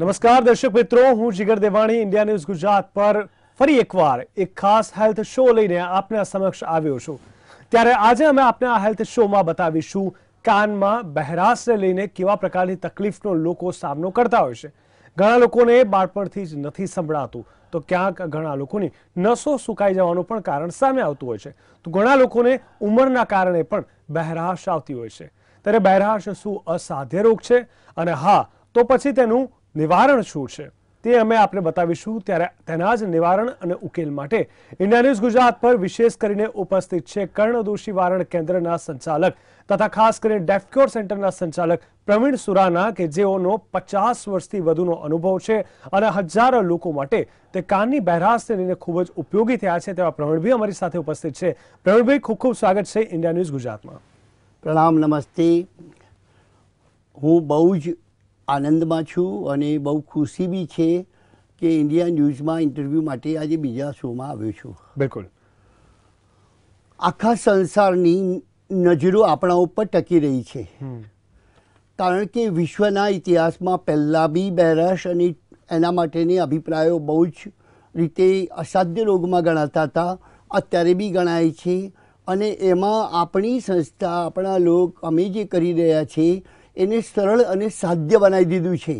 નમસ્કાર દર્શક મિત્રો હું જીગર દેવાણી ઇન્ડિયા ન્યૂઝ ગુજરાત પર ફરી એકવાર એક ખાસ હેલ્થ શો લઈને આપના સમક્ષ આવ્યો છું ત્યારે આજે અમે આપને આ હેલ્થ શોમાં બતાવીશું કાનમાં બહેરાશને લઈને કેવા પ્રકારની તકલીફનો લોકો સામનો કરતા હોય છે ઘણા લોકોને બાળપણથી જ નથી સંભળાતું તો ક્યાંક ઘણા લોકોની નસો સુકાઈ જવાનું પણ કારણ સામે આવતું હોય છે તો ઘણા લોકોને ઉંમરના કારણે પણ બહેરાશ આવતી હોય છે ત્યારે બહેરાશ શું અસાધ્ય રોગ છે અને હા તો પછી તેનું નિવારણ શું છે તે અમે આપને બતાવીશું ત્યારે તેના જ નિવારણ અને ઉકેલ માટે ઇન્ડિયા ન્યૂઝ ગુજરાત પર વિશેષ કરીને ઉપસ્થિત છે કર્ણદોષી વારણ કેન્દ્રના સંચાલક તથા ખાસ કરીને ડેફક્યોર સેન્ટરના સંચાલક પ્રવીણ સુરાના કે જેઓનો પચાસ વર્ષથી વધુનો અનુભવ છે અને હજારો લોકો માટે તે કાનની બહેરાશને લઈને ખૂબ જ ઉપયોગી થયા છે તેવા પ્રવીણભાઈ અમારી સાથે ઉપસ્થિત છે પ્રવીણભાઈ ખૂબ ખૂબ સ્વાગત છે ઇન્ડિયા ન્યૂઝ ગુજરાતમાં પ્રણામ નમસ્તે હું બહુ જ આનંદમાં છું અને બહુ ખુશી બી છે કે ઇન્ડિયા ન્યૂઝમાં ઇન્ટરવ્યૂ માટે આજે બીજા શોમાં આવ્યો છું બિલકુલ આખા સંસારની નજરો આપણા ઉપર ટકી રહી છે કારણ કે વિશ્વના ઇતિહાસમાં પહેલાં બી બેરસ અને એના માટેની અભિપ્રાયો બહુ જ રીતે અસાધ્ય રોગમાં ગણાતા હતા અત્યારે બી ગણાય છે અને એમાં આપણી સંસ્થા આપણા લોક અમે જે કરી રહ્યા છીએ એને સરળ અને સાધ્ય બનાવી દીધું છે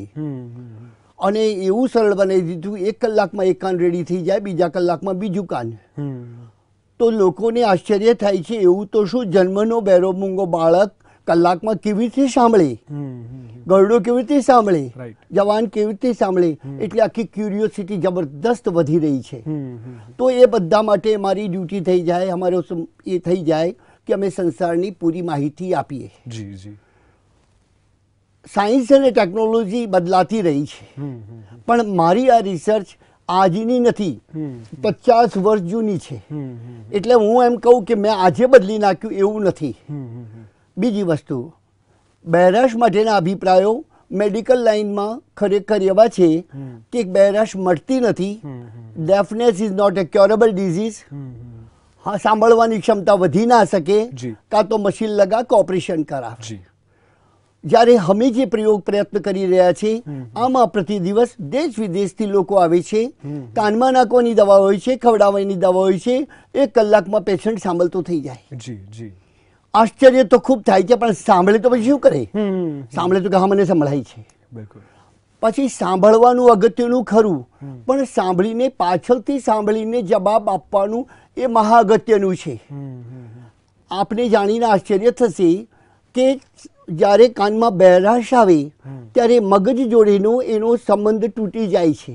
અને એવું સરળ બનાવી દીધું એક કલાકમાં એક કાન રેડી થઈ જાય બીજા કલાકમાં બીજું કાન તો લોકોને આશ્ચર્ય થાય છે એવું તો શું જન્મનો બેરો મૂંગો બાળક કલાકમાં કેવી રીતે સાંભળે ગરડો કેવી રીતે સાંભળે જવાન કેવી રીતે સાંભળે એટલે આખી ક્યુરિયોસિટી જબરદસ્ત વધી રહી છે તો એ બધા માટે અમારી ડ્યુટી થઈ જાય અમારો એ થઈ જાય કે અમે સંસારની પૂરી માહિતી આપીએ જી જી સાયન્સ અને ટેકનોલોજી બદલાતી રહી છે પણ મારી આ રિસર્ચ આજની નથી પચાસ વર્ષ જૂની છે એટલે હું એમ કહું કે મેં આજે બદલી નાખ્યું એવું નથી બીજી વસ્તુ બહેરાશ માટેના અભિપ્રાયો મેડિકલ લાઇનમાં ખરેખર એવા છે કે બહેરાશ મળતી નથી deafness is not a curable disease સાંભળવાની ક્ષમતા વધી ના શકે કાં તો મશીન લગા કે ઓપરેશન કરાવે જ્યારે અમે જે પ્રયોગ પ્રયત્ન કરી રહ્યા છે આમાં પ્રતિ દિવસ દેશ વિદેશથી લોકો આવે છે કાનમાં નાખવાની દવા હોય છે ખવડાવવાની દવા હોય છે એક કલાકમાં પેશન્ટ સાંભળતો થઈ જાય આશ્ચર્ય તો ખૂબ થાય છે પણ સાંભળે તો પછી શું કરે સાંભળે તો કે હા મને સંભળાય છે પછી સાંભળવાનું અગત્યનું ખરું પણ સાંભળીને પાછળથી સાંભળીને જવાબ આપવાનું એ મહા અગત્યનું છે આપને જાણીને આશ્ચર્ય થશે કે જ્યારે કાનમાં બહેરાશ આવે ત્યારે મગજ જોડેનો એનો સંબંધ તૂટી જાય છે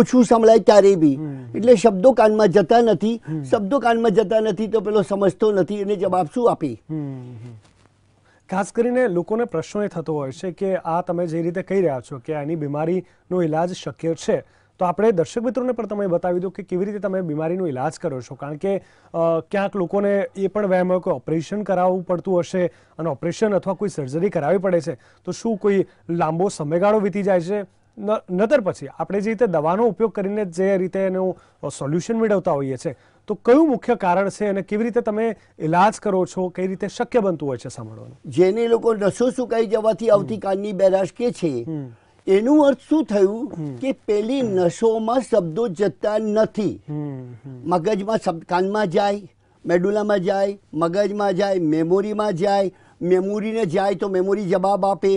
ઓછું સંભળાય ત્યારે બી એટલે શબ્દો કાનમાં જતા નથી શબ્દો કાનમાં જતા નથી તો પેલો સમજતો નથી એને જવાબ શું આપે ખાસ કરીને લોકોને પ્રશ્નો એ થતો હોય છે કે આ તમે જે રીતે કહી રહ્યા છો કે આની બીમારીનો ઈલાજ શક્ય છે તો આપણે દર્શક મિત્રોને પણ તમે બતાવી દો કે કેવી રીતે તમે બીમારીનો ઇલાજ કરો છો કારણ કે ક્યાંક લોકોને એ પણ વહેમ હોય કે ઓપરેશન કરાવવું પડતું હશે અને ઓપરેશન અથવા કોઈ સર્જરી કરાવવી પડે છે તો શું કોઈ લાંબો સમયગાળો વીતી જાય છે નતર પછી આપણે જે રીતે દવાનો ઉપયોગ કરીને જે રીતે એનું સોલ્યુશન મેળવતા હોઈએ છીએ તો કયું મુખ્ય કારણ છે અને કેવી રીતે તમે ઇલાજ કરો છો કઈ રીતે શક્ય બનતું હોય છે સાંભળવાનું જેને લોકો નસો સુકાઈ જવાથી આવતીકાલની બેરાશ કે છે એનું અર્થ શું થયું કે પેલી નસોમાં શબ્દો જતા નથી મગજમાં શબ્દ કાનમાં જાય મેડુલામાં જાય મગજમાં જાય મેમોરીમાં જાય મેમોરીને જાય તો મેમોરી જવાબ આપે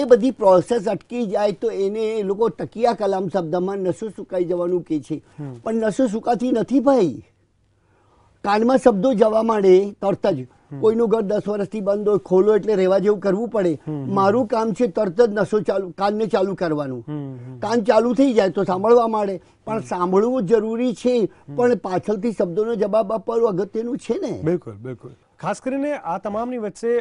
એ બધી પ્રોસેસ અટકી જાય તો એને એ લોકો તકિયા કલામ શબ્દમાં નસો સુકાઈ જવાનું કહે છે પણ નસો સુકાતી નથી ભાઈ કાનમાં શબ્દો જવા માંડે તરત જ કોઈનું ઘર દસ વર્ષથી બંધ હોય ખોલો એટલે રહેવા જેવું કરવું પડે મારું કામ છે તરત જ નસો ચાલુ કાનને ચાલુ કરવાનું કાન ચાલુ થઈ જાય તો સાંભળવા માંડે પણ સાંભળવું જરૂરી છે પણ પાછળથી શબ્દોનો જવાબ આપવાનું અગત્યનું છે ને બિલકુલ બિલકુલ ખાસ કરીને આ તમામની વચ્ચે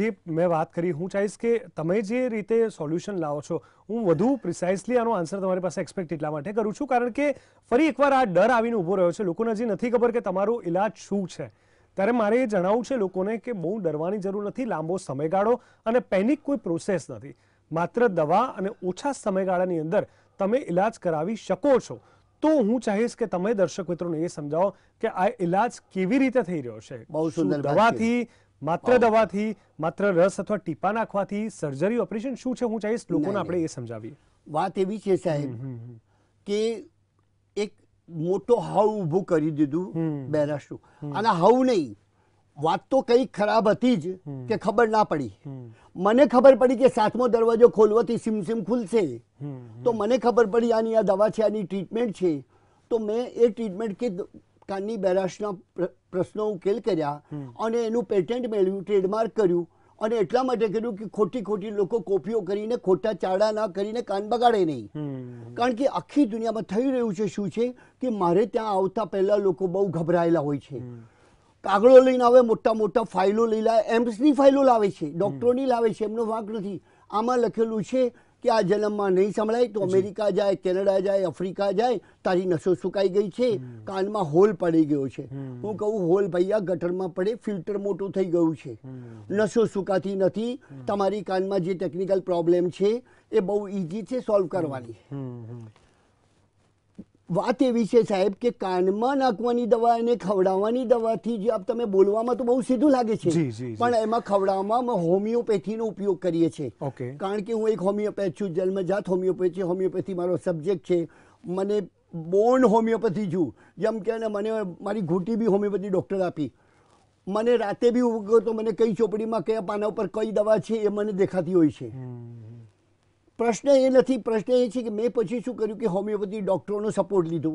જે મેં વાત કરી હું ચાહીશ કે તમે જે રીતે સોલ્યુશન લાવો છો હું વધુ પ્રિસાઇઝલી આનો આન્સર તમારી પાસે એક્સપેક્ટ એટલા માટે કરું છું કારણ કે ફરી એકવાર આ ડર આવીને ઊભો રહ્યો છે લોકોને હજી નથી ખબર કે તમારો ઇલાજ શું છે ત્યારે મારે એ જણાવવું છે લોકોને કે બહુ ડરવાની જરૂર નથી લાંબો સમયગાળો અને પેનિક કોઈ પ્રોસેસ નથી માત્ર દવા અને ઓછા સમયગાળાની અંદર તમે ઇલાજ કરાવી શકો છો તો હું ચાહીશ કે તમે દર્શક મિત્રોને એ સમજાવો કે આ ઇલાજ કેવી રીતે થઈ રહ્યો છે બહુ સુંદર દવાથી માત્ર દવાથી માત્ર રસ અથવા ટીપા નાખવાથી સર્જરી ઓપરેશન શું છે હું ચાહીશ લોકોને આપણે એ સમજાવીએ વાત એવી છે સાહેબ કે એક મોટો હાવ ઊભું કરી દીધું બેરાશું અને હાવ નહીં વાત તો કઈ ખરાબ હતી જ કે ખબર ના પડી મને ખબર પડી કે સાતમો દરવાજો ખોલવાથી સિમસિમ ખુલશે તો મને ખબર પડી આની આ દવા છે આની ટ્રીટમેન્ટ છે તો મેં એ ટ્રીટમેન્ટ કે કાનની બેરાશના પ્રશ્નો ઉકેલ કર્યા અને એનું પેટેન્ટ મેળવ્યું ટ્રેડમાર્ક કર્યું અને એટલા માટે કીધું કે ખોટી ખોટી લોકો કોપીઓ કરીને ખોટા ચાડા ના કરીને કાન બગાડે નહીં કારણ કે આખી દુનિયામાં થઈ રહ્યું છે શું છે કે મારે ત્યાં આવતા પહેલા લોકો બહુ ગભરાયેલા હોય છે કાગળો લઈને આવે મોટા મોટા ફાઇલો લઈ લાવે એમ્સની ફાઇલો લાવે છે ડોક્ટરોની લાવે છે એમનો વાંક નથી આમાં લખેલું છે કે આ જન્મમાં નહીં સંભળાય તો અમેરિકા જાય કેનેડા જાય આફ્રિકા જાય તારી નસો સુકાઈ ગઈ છે કાનમાં હોલ પડી ગયો છે હું કહું હોલ ભૈયા ગટરમાં પડે ફિલ્ટર મોટું થઈ ગયું છે નસો સુકાતી નથી તમારી કાનમાં જે ટેકનિકલ પ્રોબ્લેમ છે એ બહુ ઇઝી છે સોલ્વ કરવાની વાત એવી છે સાહેબ કે કાનમાં નાખવાની દવા અને ખવડાવવાની દવાથી જે આપ તમે બોલવામાં તો બહુ સીધું લાગે છે પણ એમાં ખવડાવવામાં હોમિયોપેથીનો ઉપયોગ કરીએ છીએ કારણ કે હું એક હોમિયોપેથ છું જન્મજાત હોમિયોપેથી હોમિયોપેથી મારો સબ્જેક્ટ છે મને બોર્ન હોમિયોપેથી છું જેમ કે મને મારી ઘૂંટી બી હોમિયોપેથી ડૉક્ટર આપી મને રાતે બી ઉગો તો મને કઈ ચોપડીમાં કયા પાના ઉપર કઈ દવા છે એ મને દેખાતી હોય છે પ્રશ્ન એ નથી પ્રશ્ન એ છે કે મેં પછી શું કર્યું કે હોમિયોપેથી ડૉક્ટરોનો સપોર્ટ લીધો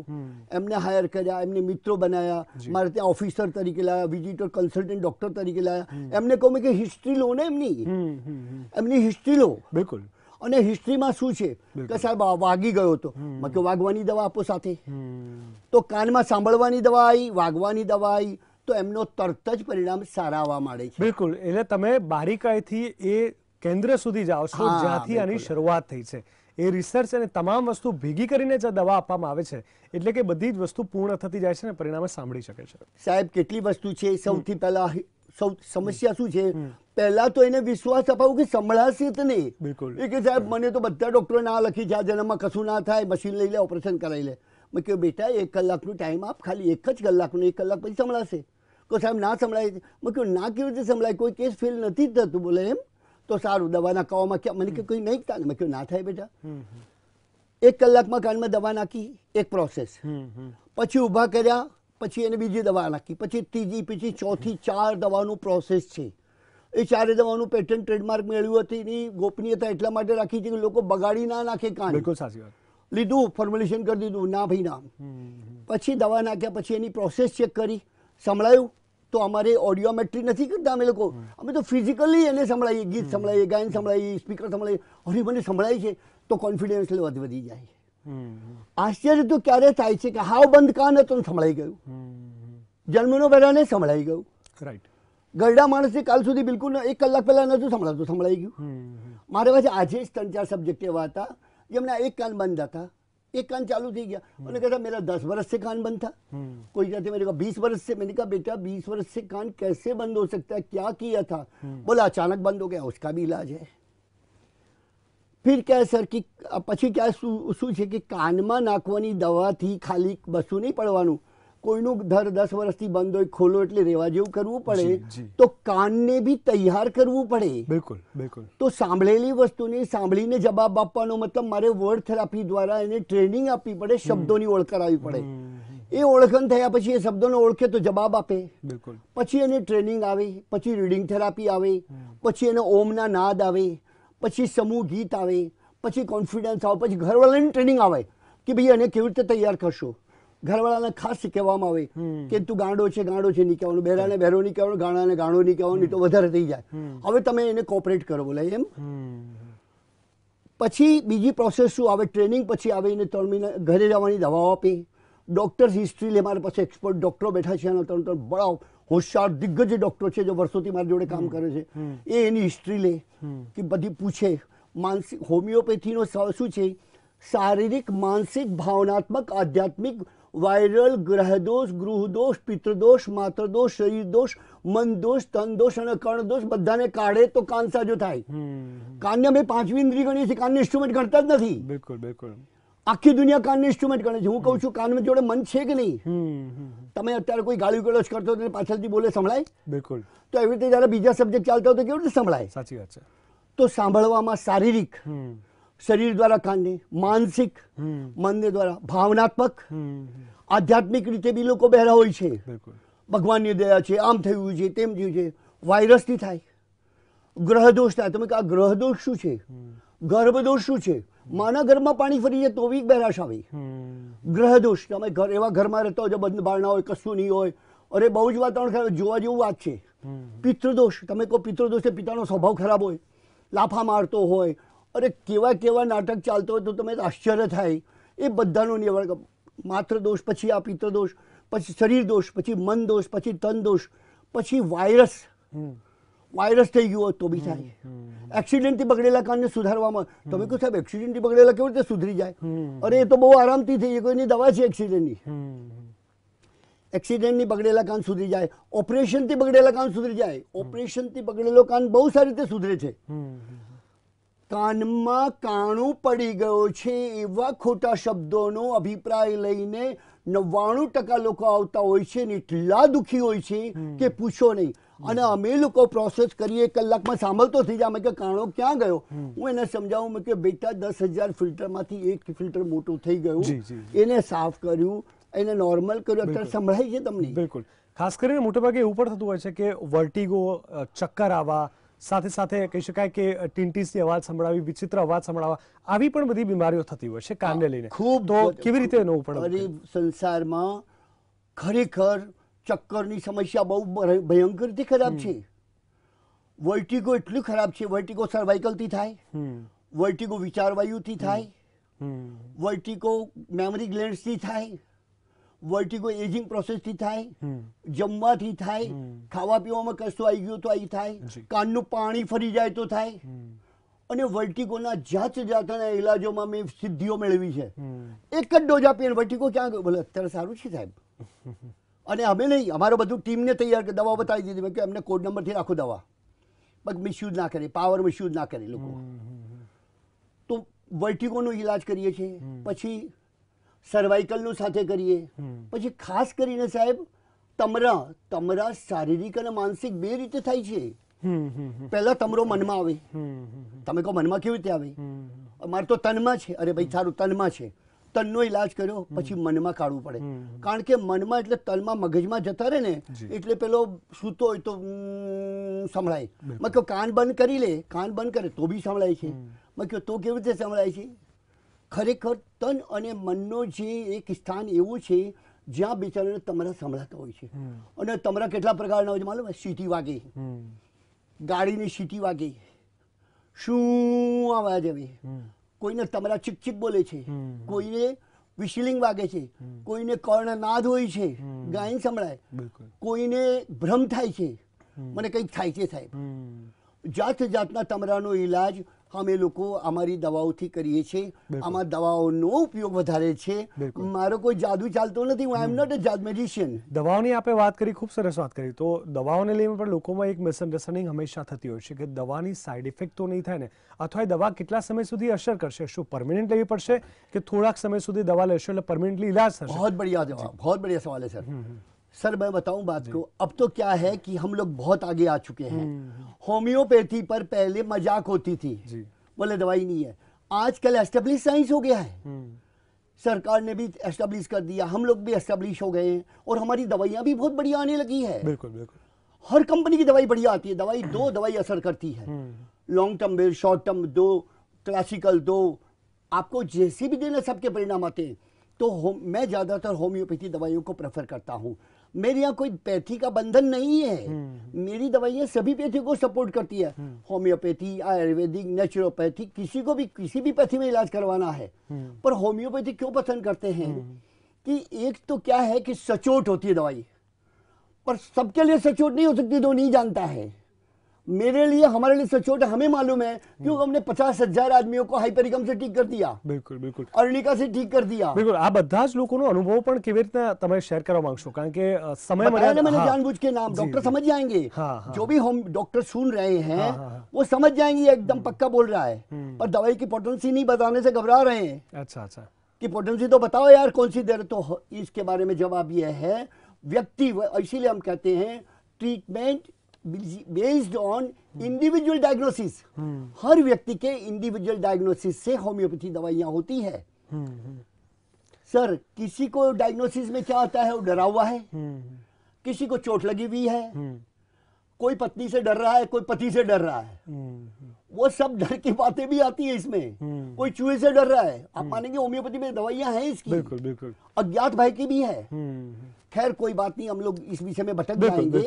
એમને હાયર કર્યા એમને મિત્રો બનાવ્યા મારે ત્યાં ઓફિસર તરીકે લાવ્યા વિઝિટર કન્સલ્ટન્ટ ડૉક્ટર તરીકે લાવ્યા એમને કહું કે હિસ્ટ્રી લો ને એમની એમની હિસ્ટ્રી લો બિલકુલ અને હિસ્ટ્રીમાં શું છે કે સાહેબ વાગી ગયો હતો કે વાગવાની દવા આપો સાથે તો કાનમાં સાંભળવાની દવા આવી વાગવાની દવા આવી તો એમનો તરત જ પરિણામ સારા આવવા માંડે છે બિલકુલ એટલે તમે બારીકાઈથી એ કેન્દ્ર સુધી જાઓ છો જ્યાંથી આની શરૂઆત થઈ છે એ રિસર્ચ અને તમામ વસ્તુ ભેગી કરીને જે દવા આપવામાં આવે છે એટલે કે બધી જ વસ્તુ પૂર્ણ થતી જાય છે અને પરિણામે સાંભળી શકે છે સાહેબ કેટલી વસ્તુ છે સૌથી પહેલા સૌ સમસ્યા શું છે પહેલા તો એને વિશ્વાસ અપાવું કે સંભળાશે જ નહીં બિલકુલ એ કે સાહેબ મને તો બધા ડોક્ટરો ના લખી છે આ કશું ના થાય મશીન લઈ લે ઓપરેશન કરાવી લે મેં કહ્યું બેટા એક કલાકનો ટાઈમ આપ ખાલી એક જ કલાકનો એક કલાક પછી સંભળાશે તો સાહેબ ના સંભળાય મેં કહ્યું ના કેવી રીતે સંભળાય કોઈ કેસ ફેલ નથી જ થતું બોલે એમ તો સારું દવાના નાખવામાં ક્યાં મને કે કોઈ નહીં થાય મેં કહ્યું ના થાય બેટા એક કલાકમાં કાનમાં દવા નાખી એક પ્રોસેસ પછી ઊભા કર્યા પછી એને બીજી દવા નાખી પછી ત્રીજી પછી ચોથી ચાર દવાનું પ્રોસેસ છે એ ચારે દવાનું પેટન્ટ ટ્રેડમાર્ક મેળવ્યું હતી એની ગોપનીયતા એટલા માટે રાખી છે કે લોકો બગાડી ના નાખે કાન બિલકુલ લીધું ફોર્મ્યુલેશન કરી દીધું ના ભાઈ ના પછી દવા નાખ્યા પછી એની પ્રોસેસ ચેક કરી સંભળાયું તો અમારે ઓડિયોમેટ્રી નથી કરતા અમે લોકો અમે તો ફિઝિકલી એને સંભળાવીએ ગીત સંભળાવીએ ગાયન સંભળાવીએ સ્પીકર સંભળાવીએ અરે મને સંભળાય છે તો કોન્ફિડન્સ વધ વધી જાય આશ્ચર્ય તો ક્યારે થાય છે કે હાવ બંધ કાન હતો સંભળાઈ ગયું જન્મનો પહેલાંને સંભળાઈ ગયું રાઈટ ગરડા માણસે કાલ સુધી બિલકુલ એક કલાક પહેલાં નહોતું સંભળાતું સંભળાઈ ગયું મારે પાસે આજે જ ત્રણ ચાર સબ્જેક્ટ એવા હતા જેમના એક કાન બંધ હતા एक कान चालू थी गया उन्होंने कहा मेरा दस बरस से कान बंद था कोई कहते मेरे को बीस बरस से मैंने कहा बेटा बीस बरस से कान कैसे बंद हो सकता है क्या किया था बोला अचानक बंद हो गया उसका भी इलाज है फिर क्या સર કે પછી ક્યાં શું શું છે કે दवा थी खाली बसू नहीं નહીં પડવાનું કોઈનું દર દસ વર્ષથી બંધ હોય ખોલો એટલે રેવા જેવું કરવું પડે તો કાનને બી તૈયાર કરવું પડે બિલકુલ બિલકુલ તો સાંભળેલી વસ્તુને સાંભળીને જવાબ આપવાનો મતલબ મારે વર્ડ થેરાપી દ્વારા એને ટ્રેનિંગ આપવી પડે શબ્દોની ઓળખ કરાવવી પડે એ ઓળખણ થયા પછી એ શબ્દોને ઓળખે તો જવાબ આપે બિલકુલ પછી એને ટ્રેનિંગ આવે પછી રીડિંગ થેરાપી આવે પછી એને ઓમના નાદ આવે પછી સમૂહ ગીત આવે પછી કોન્ફિડન્સ આવે પછી ઘરવાળાની ટ્રેનિંગ આવે કે ભાઈ એને કેવી રીતે તૈયાર કરશો ઘરવાળાને ખાસ કહેવામાં આવે કે તું ગાંડો છે ગાંડો છે નહીં કહેવાનું બહેરાને બહેરો નહીં કહેવાનું ગાણાને ગાંડો નહીં કહેવાનું નહીં તો વધારે થઈ જાય હવે તમે એને કોપરેટ કરો બોલે એમ પછી બીજી પ્રોસેસ શું આવે ટ્રેનિંગ પછી આવે એને ત્રણ મહિના ઘરે જવાની દવાઓ આપી ડૉક્ટર્સ હિસ્ટ્રી લે મારા પાસે એક્સપર્ટ ડૉક્ટરો બેઠા છે એના ત્રણ ત્રણ બળાવ હોશિયાર દિગ્ગજ ડૉક્ટર છે જે વર્ષોથી મારી જોડે કામ કરે છે એ એની હિસ્ટ્રી લે કે બધી પૂછે માનસિક હોમિયોપેથીનો શું છે શારીરિક માનસિક ભાવનાત્મક આધ્યાત્મિક વાયરલ ગ્રહદોષ ગૃહદોષ પિતૃદોષ માતૃદોષ શરીરદોષ મનદોષ તનદોષ અને કર્ણદોષ બધાને કાઢે તો કાન સાજો થાય કાનને અમે પાંચમી ઇન્દ્રિય ગણીએ છીએ કાનને ઇન્સ્ટ્રુમેન્ટ ગણતા જ નથી બિલકુલ બિલકુલ આખી દુનિયા કાનને ઇન્સ્ટ્રુમેન્ટ ગણે છે હું કહું છું કાનમાં જોડે મન છે કે નહીં તમે અત્યારે કોઈ ગાળી ગળોશ કરતો તો પાછળથી બોલે સંભળાય બિલકુલ તો એવી રીતે જયારે બીજા સબ્જેક્ટ ચાલતા હોય તો કેવી રીતે સંભળાય સાચી વાત છે તો સાંભળવામાં શારીરિક શરીર દ્વારા કાનને માનસિક મનને દ્વારા ભાવનાત્મક આધ્યાત્મિક રીતે બી લોકો બહેરા હોય છે ભગવાનની દયા છે આમ થયું છે તેમ થયું છે વાયરસથી થાય ગ્રહદોષ થાય તમે કે આ ગ્રહદોષ શું છે ગર્ભદોષ શું છે માના ઘરમાં પાણી ફરી જાય તો બી બહેરાશ આવે ગ્રહદોષ તમે ઘર એવા ઘરમાં રહેતો હોય બંધ બારણા હોય કશું નહીં હોય અરે બહુ જ વાતાવરણ ખરાબ જોવા જેવું વાત છે પિતૃદોષ તમે કહો પિતૃદોષ એ પિતાનો સ્વભાવ ખરાબ હોય લાફા મારતો હોય અરે કેવા કેવા નાટક ચાલતો હોય તો તમે આશ્ચર્ય થાય એ બધાનો નિવારણ માત્ર દોષ પછી આ પિત્ત દોષ પછી શરીર દોષ પછી મન દોષ પછી તન દોષ પછી વાયરસ વાયરસ થઈ ગયું હોય તો બી થાય એક્સિડન્ટથી બગડેલા કાનને સુધારવામાં તમે કહો સાહેબ એક્સિડન્ટથી બગડેલા કેવી રીતે સુધરી જાય અરે એ તો બહુ આરામથી થઈ જાય કોઈની દવા છે એક્સિડન્ટની એક્સિડન્ટની બગડેલા કાન સુધરી જાય ઓપરેશનથી બગડેલા કાન સુધરી જાય ઓપરેશનથી બગડેલો કાન બહુ સારી રીતે સુધરે છે કાનમાં કાણું પડી ગયો છે એવા ખોટા શબ્દોનો અભિપ્રાય લઈને નવ્વાણું ટકા લોકો આવતા હોય છે ને એટલા દુઃખી હોય છે કે પૂછો નહીં અને અમે લોકો પ્રોસેસ કરીએ કલાકમાં સાંભળતો થઈ જાય કે કાણો ક્યાં ગયો હું એને સમજાવું મેં કે બેટા દસ હજાર ફિલ્ટરમાંથી એક ફિલ્ટર મોટું થઈ ગયું એને સાફ કર્યું એને નોર્મલ કર્યું અત્યારે સંભળાય છે તમને બિલકુલ ખાસ કરીને મોટેભાગે એવું પણ થતું હોય છે કે વર્ટિગો ચક્કર આવા સાથે સાથે કહી શકાય કે ટિન્ટીસની અવાજ સંભળાવી વિચિત્ર અવાજ સંભળાવા આવી પણ બધી બીમારીઓ થતી હોય છે કાનને લઈને ખૂબ તો કેવી રીતે એનો પડે સંસારમાં ખરેખર ચક્કરની સમસ્યા બહુ ભયંકરથી ખરાબ છે વર્ટિગો એટલું ખરાબ છે વર્ટિગો સર્વાઇકલથી થાય વર્ટિગો વિચારવાયુથી થાય વર્ટિકો મેમરી ગ્લેન્ડ્સથી થાય વર્ટિગો એજિંગ પ્રોસેસથી થાય જમવાથી થાય ખાવા પીવામાં કશું આવી ગયું તો આવી થાય કાનનું પાણી ફરી જાય તો થાય અને વર્ટિકોના જાત જાતના ઇલાજોમાં મેં સિદ્ધિઓ મેળવી છે એક જ ડોઝ આપીએ વર્ટિગો ક્યાં બોલે અત્યારે સારું છે સાહેબ અને અમે નહીં અમારો બધું ટીમને તૈયાર દવા બતાવી દીધી કે એમને કોડ નંબરથી રાખો દવા બસ મિસયુઝ ના કરી પાવર મિસયુઝ ના કરે લોકો તો વર્ટિકોનો ઇલાજ કરીએ છીએ પછી સર્વાઇકલનું સાથે કરીએ પછી ખાસ કરીને સાહેબ તમરા તમરા શારીરિક અને માનસિક બે રીતે થાય છે પહેલા તમરો મનમાં આવે તમે કહો મનમાં કેવી રીતે આવે મારે તો તનમાં છે અરે ભાઈ સારું તનમાં છે તનનો ઈલાજ કર્યો પછી મનમાં કાઢવું પડે કારણ કે મનમાં એટલે તનમાં મગજમાં જતા રહે ને એટલે પેલો સૂતો હોય તો સંભળાય મતલબ કાન બંધ કરી લે કાન બંધ કરે તો બી સંભળાય છે મેં કહ્યું તો કેવી રીતે સંભળાય છે ખરેખર તન અને મનનો જે એક સ્થાન એવું છે જ્યાં બિચારાને તમારા સંભળાતા હોય છે અને તમારા કેટલા પ્રકારના હોય છે માલુમ સીટી વાગી ગાડીની સીટી વાગી શું અવાજ આવે કોઈને તમારા ચીક ચીક બોલે છે કોઈને વિશિલિંગ વાગે છે કોઈને કર્ણનાદ હોય છે ગાયન સંભળાય કોઈને ભ્રમ થાય છે મને કંઈક થાય છે સાહેબ જાત જાતના તમારાનો ઈલાજ અમે લોકો અમારી દવાઓથી કરીએ છીએ આમાં દવાઓનો ઉપયોગ વધારે છે મારો કોઈ જાદુ ચાલતો નથી આઈ એમ નોટ અ જાદ મેડિશિયન દવાઓની આપણે વાત કરી ખૂબ સરસ વાત કરી તો દવાઓને લઈને પણ લોકોમાં એક મિસઅન્ડરસ્ટેન્ડિંગ હંમેશા થતી હોય છે કે દવાની સાઇડ ઇફેક્ટ તો નહીં થાય ને અથવા દવા કેટલા સમય સુધી અસર કરશે શું પરમેનન્ટ લેવી પડશે કે થોડાક સમય સુધી દવા લેશો એટલે પરમેનન્ટલી ઇલાજ થશે બહુ બઢિયા જવાબ બહુ બઢિયા સવાલ છે સર सर मैं बताऊं बात को अब तो क्या है कि हम लोग बहुत आगे आ चुके हैं हम्म, हम्म, हम्म। होम्योपैथी पर पहले मजाक होती थी बोले दवाई नहीं है आजकल एस्टेब्लिश साइंस हो गया है सरकार ने भी एस्टेब्लिश कर दिया हम लोग भी एस्टेब्लिश हो गए हैं और हमारी दवाइयां भी बहुत बढ़िया आने लगी है बिल्कुल बिल्कुल हर कंपनी की दवाई बढ़िया आती है दवाई दो दवाई असर करती है लॉन्ग टर्म में शॉर्ट टर्म दो क्लासिकल दो आपको जैसी भी देना सबके परिणाम आते हैं तो मैं ज़्यादातर होम्योपैथी दवाइयों को प्रेफर करता हूँ मेरे यहाँ कोई पैथी का बंधन नहीं है हम्म। मेरी दवाइयाँ सभी पैथी को सपोर्ट करती है हम्म। होम्योपैथी आयुर्वेदिक नेचुरोपैथी किसी को भी किसी भी पैथी में इलाज करवाना है हम्म। पर होम्योपैथी क्यों पसंद करते हैं कि एक तो क्या है कि सचोट होती है दवाई पर सबके लिए सचोट नहीं हो सकती तो नहीं जानता है मेरे लिए हमारे लिए सचोट हमें मालूम है क्यों हमने पचास हजार आदमियों को હાઇપરિકમ से ठीक कर दिया बिल्कुल बिल्कुल अर्णिका से ठीक कर दिया बिल्कुल આ बदाज જ લોકોનો અનુભવ પણ કેવી રીતના તમે શેર કરવા માંગશો કારણ કે સમય મર્યાદા मैंने हाँ। जानबूझ के नाम डॉक्टर समझ जाएंगे हाँ, हाँ। जो भी हम डॉक्टर सुन रहे हैं वो समझ जाएंगे एकदम हम्म। पक्का बोल रहा है हम्म। पर दवाई की पोटेंसी नहीं बताने से घबरा रहे हैं अच्छा अच्छा की पोटेंसी तो बताओ यार कौन सी देर तो इसके बारे में जवाब यह है व्यक्ति इसीलिए हम कहते हैं treatment based on individual diagnosis हर व्यक्ति के इंडिविजुअल डायग्नोसिस से होम्योपैथी दवाइयां होती है सर किसी को डायग्नोसिस में क्या आता है वो डरा हुआ है किसी को चोट लगी हुई है कोई पत्नी से डर रहा है कोई पति से डर रहा है वो सब डर की बातें भी आती है इसमें कोई चूहे से डर रहा है आप मानेंगे होम्योपैथी में दवाइयां हैं इसकी बिल्कुल बिल्कुल अज्ञात भाई की भी है हम्म, हम्म। खैर कोई बात नहीं हम लोग इस विषय में भटक जाएंगे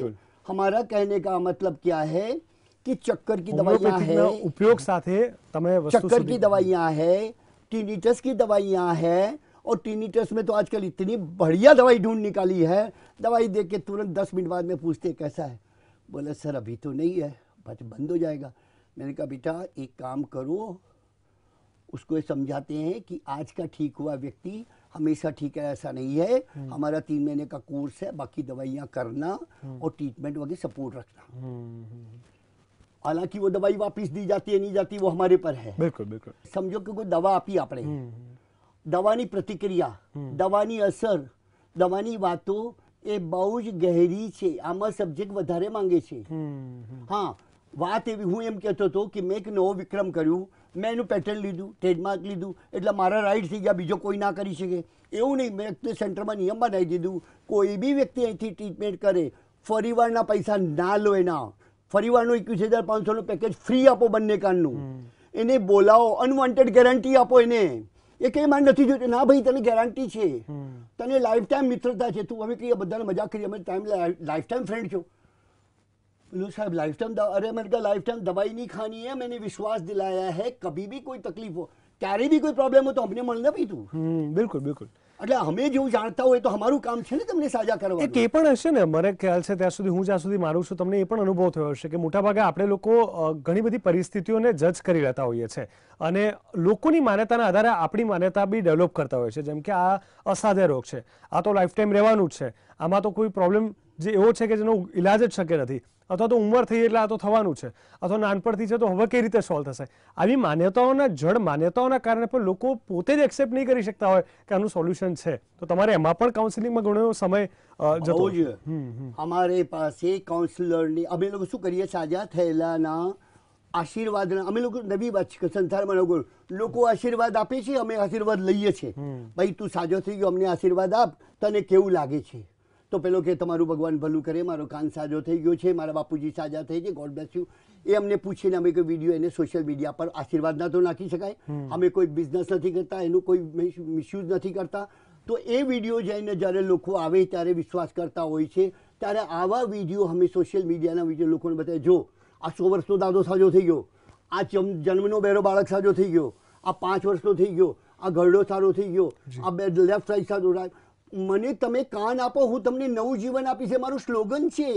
हमारा कहने का मतलब क्या है कि चक्कर की दवाइयाँ है उपयोग साथ है चक्कर की दवाइयाँ है टीनिटस की दवाइयाँ है और टीनिटस में तो आजकल इतनी बढ़िया दवाई ढूंढ निकाली है दवाई दे के तुरंत दस मिनट बाद में पूछते कैसा है बोला सर अभी तो नहीं है बच बंद हो जाएगा मैंने कहा बेटा एक काम करो उसको समझाते हैं कि आज का ठीक हुआ व्यक्ति हमेशा ठीक है ऐसा नहीं है हमारा तीन महीने का कोर्स है बाकी दवाइयाँ करना और ट्रीटमेंट वगैरह सपोर्ट रखना हालांकि वो दवाई वापस दी जाती है नहीं जाती वो हमारे पर है बिल्कुल बिल्कुल समझो कि कोई दवा આપી આપણે દવાની પ્રતિક્રિયા प्रतिक्रिया અસર हम्म। असर વાતો बातों ये बहुज गहरी छे આમાં सब्जेक्ट વધારે मांगे हम्म, छे हम्म। हाँ बात એવી हूँ एम कहते तो कि मैं एक નવો विक्रम करूँ મેં એનું પેટન્ટ લીધું ટ્રેડમાર્ક લીધું એટલે મારા રાઇટ થઈ ગયા બીજો કોઈ ના કરી શકે એવું નહીં મેં તે સેન્ટરમાં નિયમ બનાવી દીધું કોઈ બી વ્યક્તિ અહીંથી ટ્રીટમેન્ટ કરે ફરીવારના પૈસા ના લો એના ફરીવારનું એકવીસ હજાર પાંચસોનું પેકેજ ફ્રી આપો બંને કારનું એને બોલાવો અનવોન્ટેડ ગેરંટી આપો એને એ કંઈ મારે નથી જોઈતું ના ભાઈ તને ગેરંટી છે તને લાઈફ ટાઈમ મિત્રતા છે તું અમે કહીએ બધાને મજા કરી અમે ટાઈમ લાઈફ ટાઈમ ફ્રેન્ડ છો लो साहब लाइफ टाइम अरे मैंने कहा लाइफ टाइम दवाई नहीं खानी है मैंने विश्वास दिलाया है कभी કોઈ તકલીફ હો ક્યારે બી કોઈ પ્રોબ્લેમ હો તો અમને મળને પીતું બિલકુલ બિલકુલ એટલે અમે જેવું જાણતા હોય તો અમારું કામ છે ને તમને સાજા કરવા એક એ પણ હશે ને મને ખ્યાલ છે ત્યાં સુધી હું જ્યાં સુધી મારું છું તમને એ પણ અનુભવ થયો હશે કે મોટાભાગે આપણે લોકો ઘણી બધી પરિસ્થિતિઓને જજ કરી રહેતા હોઈએ છીએ અને લોકોની માન્યતાના આધારે આપણી માન્યતા બી ડેવલપ કરતા હોય છે જેમ કે આ અસાધ્ય રોગ છે આ તો લાઈફ ટાઈમ રહેવાનું જ છે આમાં તો કોઈ પ્રોબ્લેમ જે એવો છે કે જેનો ઇલાજ જ શક્ય નથી અથવા તો ઉંમર થઈ એટલે આ તો થવાનું છે અથવા નાનપણથી છે તો હવે કઈ રીતે સોલ્વ થશે આવી માન્યતાઓના જડ માન્યતાઓના કારણે પણ લોકો પોતે જ એક્સેપ્ટ નહીં કરી શકતા હોય કે આનું સોલ્યુશન છે તો તમારે એમાં પણ કાઉન્સિલિંગમાં ઘણો સમય જતો અમારે પાસે કાઉન્સિલરની અમે લોકો શું કરીએ સાજા થયેલાના આશીર્વાદ અમે લોકો નવી વાત છે સંસારમાં લોકો લોકો આશીર્વાદ આપે છે અમે આશીર્વાદ લઈએ છીએ ભાઈ તું સાજો થઈ ગયો અમને આશીર્વાદ આપ તને કેવું લાગે છે તો પેલો કે તમારું ભગવાન ભલું કરે મારો કાન સાજો થઈ ગયો છે મારા બાપુજી સાજા થઈ છે ગોડ બ્લેસ યુ એ અમને પૂછીને અમે કોઈ વિડીયો એને સોશિયલ મીડિયા પર આશીર્વાદ ના તો નાખી શકાય અમે કોઈ બિઝનેસ નથી કરતા એનું કોઈ મિસયુઝ નથી કરતા તો એ વિડીયો જઈને જ્યારે લોકો આવે ત્યારે વિશ્વાસ કરતા હોય છે ત્યારે આવા વિડીયો અમે સોશિયલ મીડિયાના વિડીયો લોકોને બતાવે જો આ સો વર્ષનો દાદો સાજો થઈ ગયો આ જમ જન્મનો બેરો બાળક સાજો થઈ ગયો આ પાંચ વર્ષનો થઈ ગયો આ ઘરડો સારો થઈ ગયો આ બે લેફ્ટ સાઈડ સારો મને તમે કાન આપો હું તમને નવું જીવન આપીશ એ મારું સ્લોગન છે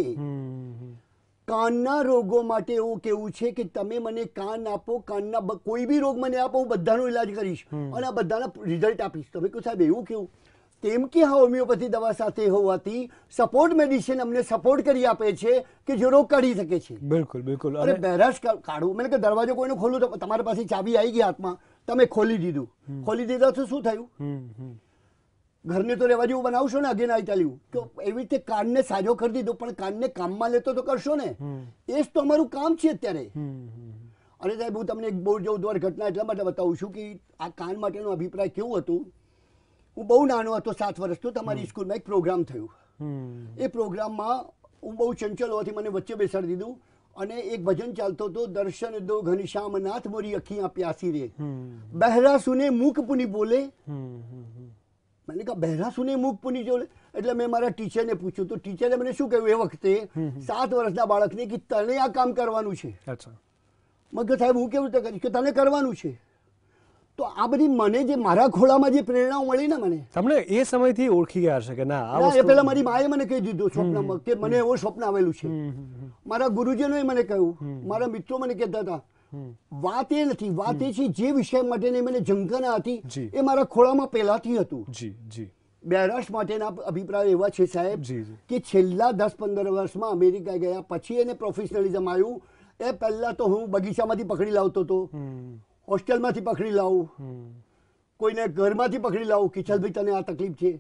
કાનના રોગો માટે એવું કેવું છે કે તમે મને કાન આપો કાનના કોઈ બી રોગ મને આપો હું બધાનો ઈલાજ કરીશ અને આ બધાના રિઝલ્ટ આપીશ તમે કહો સાહેબ એવું કેવું તેમ કે હા હોમિયોપેથી દવા સાથે હોવાથી સપોર્ટ મેડિસિન અમને સપોર્ટ કરી આપે છે કે જે રોગ કાઢી શકે છે બિલકુલ બિલકુલ અરે બહેરાશ કાઢવું મને કે દરવાજો કોઈનો ખોલું તો તમારી પાસે ચાવી આવી ગઈ હાથમાં તમે ખોલી દીધું ખોલી દીધા તો શું થયું ઘરને તો રહેવા જેવું બનાવશો ને અગેન આઈ ટેલ યુ એવી રીતે કાનને સાજો કરી દીધો પણ કાનને કામમાં લેતો તો કરશો ને એ જ તો અમારું કામ છે અત્યારે અને સાહેબ હું તમને એક બહુ જ ઘટના એટલા માટે બતાવું છું કે આ કાન માટેનો અભિપ્રાય કેવું હતું હું બહુ નાનો હતો સાત વર્ષ તો તમારી સ્કૂલમાં એક પ્રોગ્રામ થયું એ પ્રોગ્રામમાં હું બહુ ચંચલ હોવાથી મને વચ્ચે બેસાડી દીધું અને એક ભજન ચાલતો હતો દર્શન દો ઘનશ્યામ નાથ મોરી અખી પ્યાસી રે બહેરા સુને મૂક પુની બોલે મને કહ્યું બહેરાસુને મૂક પૂની જોડે એટલે મેં મારા ટીચરને પૂછ્યું તો ટીચરે મને શું કહ્યું એ વખતે સાત વર્ષના બાળકને કે તને આ કામ કરવાનું છે મેં સાહેબ હું કેવી રીતે કરીશ કે તને કરવાનું છે તો આ બધી મને જે મારા ખોળામાં જે પ્રેરણાઓ મળી ને મને તમને એ સમયથી ઓળખી ગયા છે કે ના આ વસ્તુ પહેલા મારી માએ મને કહી દીધું સ્વપ્નમાં કે મને એવો સ્વપ્ન આવેલું છે મારા ગુરુજીનોએ મને કહ્યું મારા મિત્રો મને કહેતા હતા વાત એ નથી વાત એ છે જે વિષય માટેની મને જંકના હતી એ મારા ખોળામાં પહેલાથી હતું જી જી બેરાશ માટેના અભિપ્રાય એવા છે સાહેબ કે છેલ્લા દસ પંદર વર્ષમાં અમેરિકા ગયા પછી એને પ્રોફેશનલિઝમ આવ્યું એ પહેલા તો હું બગીચામાંથી પકડી લાવતો હતો હોસ્ટેલમાંથી પકડી લાવું કોઈને ઘરમાંથી પકડી લાવું કિશલભાઈ તને આ તકલીફ છે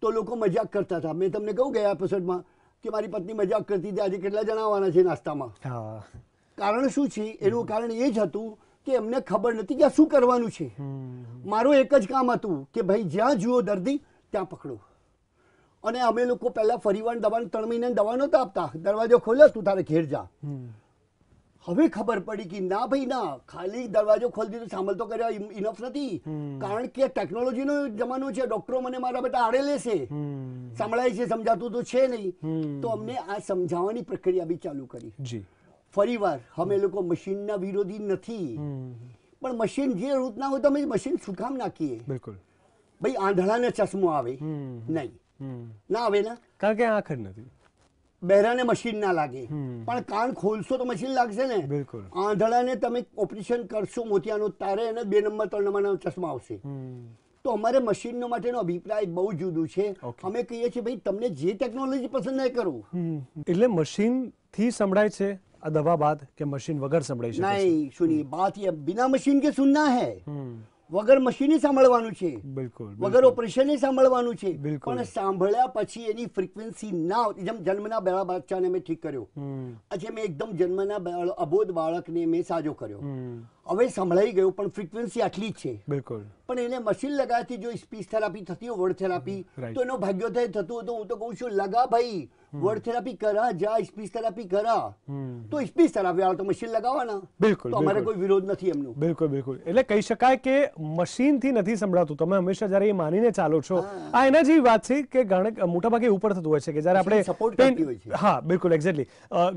તો લોકો મજાક કરતા હતા મેં તમને કહું ગયા એપિસોડમાં કે મારી પત્ની મજાક કરતી હતી આજે કેટલા જણા આવવાના છે નાસ્તામાં કારણ શું છે એનું કારણ એ જ હતું કે એમને ખબર નથી કે શું કરવાનું છે મારું એક જ કામ હતું કે ભાઈ જ્યાં જુઓ દર્દી ત્યાં પકડો અને અમે લોકો પહેલા ફરીવાર દવા ત્રણ મહિના દવા નહોતા આપતા દરવાજો ખોલે તું તારે ઘેર જા હવે ખબર પડી કે ના ભાઈ ના ખાલી દરવાજો ખોલી દીધો સાંભળતો કર્યા ઇનફ નથી કારણ કે ટેકનોલોજીનો જમાનો છે ડોક્ટરો મને મારા બધા આડે લેશે સાંભળાય છે સમજાતું તો છે નહીં તો અમને આ સમજાવવાની પ્રક્રિયા બી ચાલુ કરી જી ફરીવાર અમે લોકો મશીનના વિરોધી નથી પણ મશીન જે રૂટના હોય તો અમે મશીન શું કામ નાખીએ બિલકુલ ભાઈ આંધળાને ચશ્મો આવે નહીં ના આવે ના કારણ કે આંખ જ નથી બહેરાને મશીન ના લાગે પણ કાન ખોલશો તો મશીન લાગશે ને બિલકુલ આંધળાને તમે ઓપરેશન કરશો મોતિયાનો તારે એને બે નંબર ત્રણ નંબરનો ચશ્મા આવશે તો અમારે મશીનનો માટેનો અભિપ્રાય બહુ જુદું છે અમે કહીએ છીએ ભાઈ તમને જે ટેકનોલોજી પસંદ નહીં કરવું એટલે મશીન થી સંભળાય છે आ दवा बात के मशीन वगैरह संभळाई શકે નહીં સુની બાત એ बिना મશીન કે સુનના હે વગર મશીન સાંભળવાનું છે બિલકુલ વગર ઓપરેશન સાંભળવાનું છે પણ સાંભળ્યા પછી એની ફ્રીક્વન્સી ના આવતી જેમ જન્મના બેળા બાચ્ચાને મેં ઠીક કર્યો આજે મેં એકદમ જન્મના અબોધ બાળકને મેં સાજો કર્યો હવે સંભળાઈ ગયું પણ ફ્રીક્વન્સી આટલી જ છે બિલકુલ પણ એને મશીન લગાવતી જો સ્પીચ થેરાપી થતી હોય વર્ડ થેરાપી તો એનો ભાગ્યોદય થતું હતું હું તો કહું છું લગા ભાઈ વર્ડ થેરાપી કરા જા સ્પીચ થેરાપી કરા તો સ્પીચ થેરાપી આવે તો મશીન લગાવવાના બિલકુલ અમારે કોઈ વિરોધ નથી એમનો બિલકુલ બિલકુલ એટલે કહી શકાય કે મશીન થી નથી સંભળાતું તમે હંમેશા જ્યારે એ માનીને ચાલો છો આ એના જેવી વાત છે કે મોટા ભાગે ઉપર થતું હોય છે કે જ્યારે આપણે સપોર્ટ કરતી હા બિલકુલ એક્ઝેક્ટલી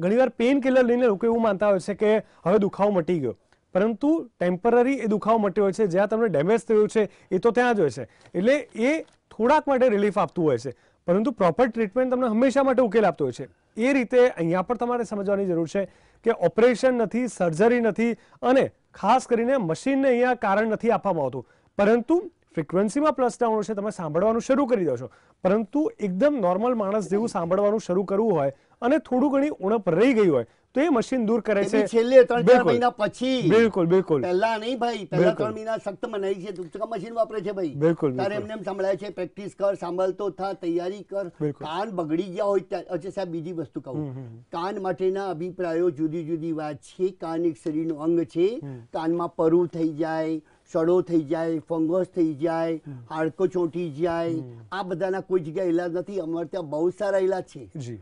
ઘણીવાર પેન કિલર લઈને લોકો એવું માનતા હોય છે કે હવે દુખાવો મટી ગયો પરંતુ ટેમ્પરરી એ દુખાવો મટ્યો હોય છે જ્યાં તમને ડેમેજ થયું છે એ તો ત્યાં જ હોય છે એટલે એ થોડાક માટે રિલીફ આપતું હોય છે પરંતુ પ્રોપર ટ્રીટમેન્ટ તમને હંમેશા માટે ઉકેલ આપતો હોય છે એ રીતે અહીંયા પણ તમારે સમજવાની જરૂર છે કે ઓપરેશન નથી સર્જરી નથી અને ખાસ કરીને મશીનને અહીંયા કારણ નથી આપવામાં આવતું પરંતુ ફ્રિકવન્સીમાં પ્લસ ડાઉન હશે તમે સાંભળવાનું શરૂ કરી દો છો પરંતુ એકદમ નોર્મલ માણસ જેવું સાંભળવાનું શરૂ કરવું હોય અને થોડું ઘણી ઉણપ રહી ગઈ હોય તો એ મશીન દૂર કરે છે છેલ્લે ત્રણ ચાર મહિના પછી બિલકુલ બિલકુલ પહેલા નહીં ભાઈ પહેલા ત્રણ મહિના સખ્ત મનાઈ છે મશીન વાપરે છે ભાઈ બિલકુલ તારે એમને એમ સંભળાય છે પ્રેક્ટિસ કર સાંભળતો થા તૈયારી કર કાન બગડી ગયા હોય અચ્છા સાહેબ બીજી વસ્તુ કહું કાન માટેના અભિપ્રાયો જુદી જુદી વાત છે કાન એક શરીરનું અંગ છે કાનમાં પરુ થઈ જાય સડો થઈ જાય ફંગસ થઈ જાય હાડકો ચોંટી જાય આ બધાના કોઈ જગ્યાએ ઇલાજ નથી અમારે ત્યાં બહુ સારા ઇલાજ છે જી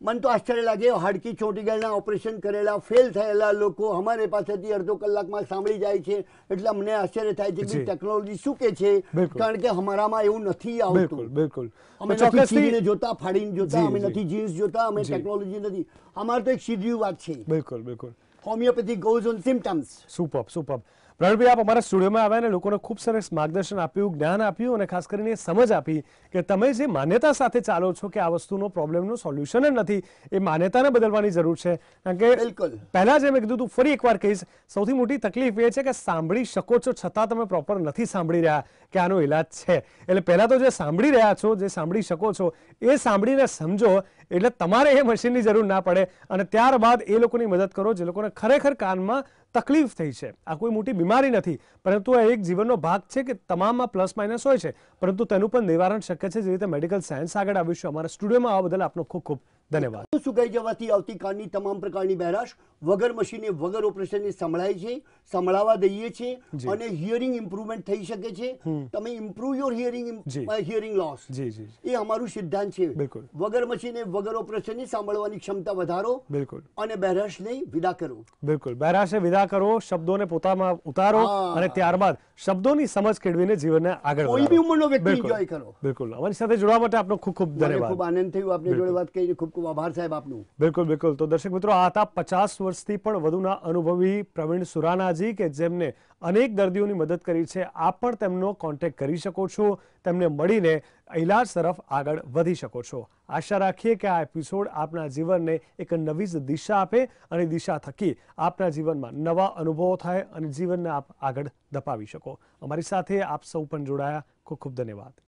મને તો આશ્ચર્ય લાગે હાડકી ચોટી ગયેલા ઓપરેશન કરેલા ફેલ થયેલા લોકો અમારે પાસેથી અડધો કલાકમાં સાંભળી જાય છે એટલે અમને આશ્ચર્ય થાય છે કે ટેકનોલોજી શું કે છે કારણ કે અમારામાં એવું નથી આવતું બિલકુલ અમે નથી જોતા ફાડીને જોતા અમે નથી જીન્સ જોતા અમે ટેકનોલોજી નથી અમારે તો એક સીધી વાત છે બિલકુલ બિલકુલ homeopathy goes on symptoms super super Ranbhai આપ અમારા સ્ટુડિયોમાં આવ્યા અને લોકોને ખૂબ સરસ માર્ગદર્શન આપ્યું જ્ઞાન આપ્યું અને ખાસ કરીને સમજ આપી કે તમે જે માન્યતા સાથે ચાલો છો કે આ વસ્તુનો પ્રોબ્લેમનો સોલ્યુશન જ નથી એ માન્યતાને બદલવાની જરૂર છે કારણ કે બિલકુલ પહેલાં જે મેં કીધું તું ફરી એકવાર કહીશ સૌથી મોટી તકલીફ એ છે કે સાંભળી શકો છો છતાં તમે પ્રોપર નથી સાંભળી રહ્યા કે આનો ઈલાજ છે એટલે પહેલાં તો જે સાંભળી રહ્યા છો જે સાંભળી શકો છો એ સાંભળીને સમજો એટલે તમારે એ મશીનની જરૂર ના પડે અને ત્યારબાદ એ લોકોની મદદ કરો જે લોકોને ખરેખર કાનમાં તકલીફ થઈ છે આ કોઈ મોટી બીમારી નથી પરંતુ આ એક જીવનનો ભાગ છે કે તમામમાં પ્લસ માઇનસ હોય છે પરંતુ તેનું પણ નિવારણ શક્ય છે જે રીતે મેડિકલ સાયન્સ આગળ આવીશું અમારા સ્ટુડિયોમાં આવવા બદલ આપનો ખૂબ ખૂબ ધન્યવાદ સુકાઈ જવાથી આવતીકાલની તમામ પ્રકારની બહેરાશ વગર મશીને વગર ઓપરેશનને સંભળાય છે સંભળાવા દઈએ છીએ અને હિયરિંગ ઇમ્પ્રુવમેન્ટ થઈ શકે છે તમે improve your hearing hearing loss એ અમારું સિદ્ધાંત છે વગર મશીને વગર ઓપરેશનની સાંભળવાની ક્ષમતા વધારો બિલકુલ અને બહેરાશને વિદા કરો બિલકુલ બહેરાશને વિદા કરો શબ્દોને પોતામાં ઉતારો અને ત્યારબાદ શબ્દોની સમજ કેળવીને જીવનને આગળ કોઈ બી ઉંમરનો વ્યક્તિ એન્જોય કરો બિલકુલ અમારી સાથે જોડાવા માટે આપનો ખૂબ ખૂબ ધન્યવાદ ખૂબ આનંદ થયો આપની જોડે વાત કરીને ખૂબ ખૂબ આભાર સાહેબ આપનો બિલકુલ બિલકુલ તો દર્શક મિત્રો આ હતા પચાસ વર્ષથી પણ વધુના અનુભવી પ્રવીણ સુરાનાજી કે જેમને અનેક દર્દીઓની મદદ કરી છે આપ પણ તેમનો કોન્ટેક્ટ કરી શકો છો તેમને મળીને ઇલાજ તરફ આગળ વધી શકો છો આશા રાખીએ કે આ એપિસોડ આપના જીવનને એક નવી જ દિશા આપે અને દિશા થકી આપના જીવનમાં નવા અનુભવો થાય અને જીવનને આપ આગળ ધપાવી શકો અમારી સાથે આપ સૌ પણ જોડાયા ખૂબ ખૂબ ધન્યવાદ